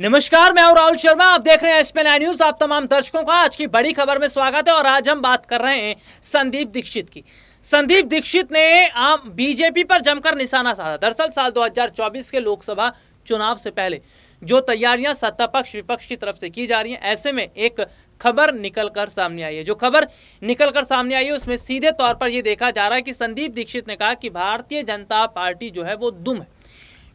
नमस्कार मैं हूं राहुल शर्मा आप देख रहे हैं एसपी नाइन न्यूज आप तमाम दर्शकों का आज की बड़ी खबर में स्वागत है और आज हम बात कर रहे हैं संदीप दीक्षित की संदीप दीक्षित ने आम बीजेपी पर जमकर निशाना साधा दरअसल साल 2024 के लोकसभा चुनाव से पहले जो तैयारियां सत्ता पक्ष विपक्ष की तरफ से की जा रही है ऐसे में एक खबर निकल कर सामने आई है जो खबर निकल कर सामने आई है उसमें सीधे तौर पर यह देखा जा रहा है कि संदीप दीक्षित ने कहा कि भारतीय जनता पार्टी जो है वो दुम है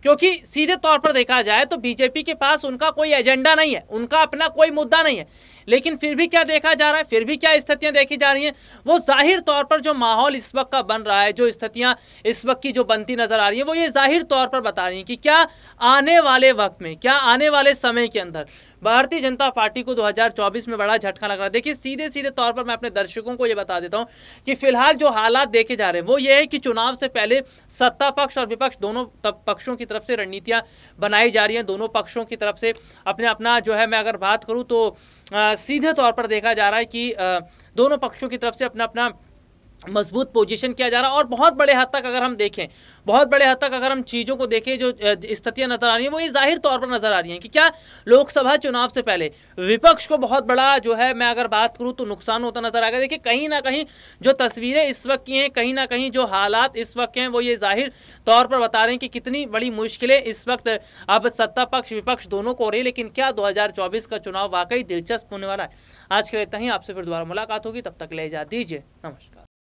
क्योंकि सीधे तौर पर देखा जाए तो बीजेपी के पास उनका कोई एजेंडा नहीं है उनका अपना कोई मुद्दा नहीं है लेकिन फिर भी क्या देखा जा रहा है फिर भी क्या स्थितियां देखी जा रही हैं वो जाहिर तौर पर जो माहौल इस वक्त का बन रहा है जो स्थितियां इस वक्त की जो बनती नजर आ रही है वो ये जाहिर तौर पर बता रही हैं कि क्या आने वाले वक्त में क्या आने वाले समय के अंदर भारतीय जनता पार्टी को 2024 में बड़ा झटका लग रहा है देखिए सीधे सीधे तौर पर मैं अपने दर्शकों को ये बता देता हूँ कि फिलहाल जो हालात देखे जा रहे हैं वो ये है कि चुनाव से पहले सत्ता पक्ष और विपक्ष दोनों पक्षों की तरफ से रणनीतियाँ बनाई जा रही हैं दोनों पक्षों की तरफ से अपने अपना जो है मैं अगर बात करूँ तो आ, सीधे तौर पर देखा जा रहा है कि आ, दोनों पक्षों की तरफ से अपना अपना मजबूत पोजीशन किया जा रहा है और बहुत बड़े हद तक अगर हम देखें बहुत बड़े हद तक अगर हम चीज़ों को देखें जो स्थितियाँ नज़र आ रही हैं वो ये जाहिर तौर पर नज़र आ रही हैं कि क्या लोकसभा चुनाव से पहले विपक्ष को बहुत बड़ा जो है मैं अगर बात करूँ तो नुकसान होता नज़र आएगा देखिए कहीं ना कहीं जो तस्वीरें इस वक्त की हैं कहीं ना कहीं जो हालात इस वक्त हैं वो ये जाहिर तौर पर बता रहे हैं कि कितनी बड़ी मुश्किलें इस वक्त अब सत्ता पक्ष विपक्ष दोनों को हो रही है लेकिन क्या दो का चुनाव वाकई दिलचस्प होने वाला है आज के लिए इतना ही आपसे फिर दोबारा मुलाकात होगी तब तक ले जा दीजिए नमस्कार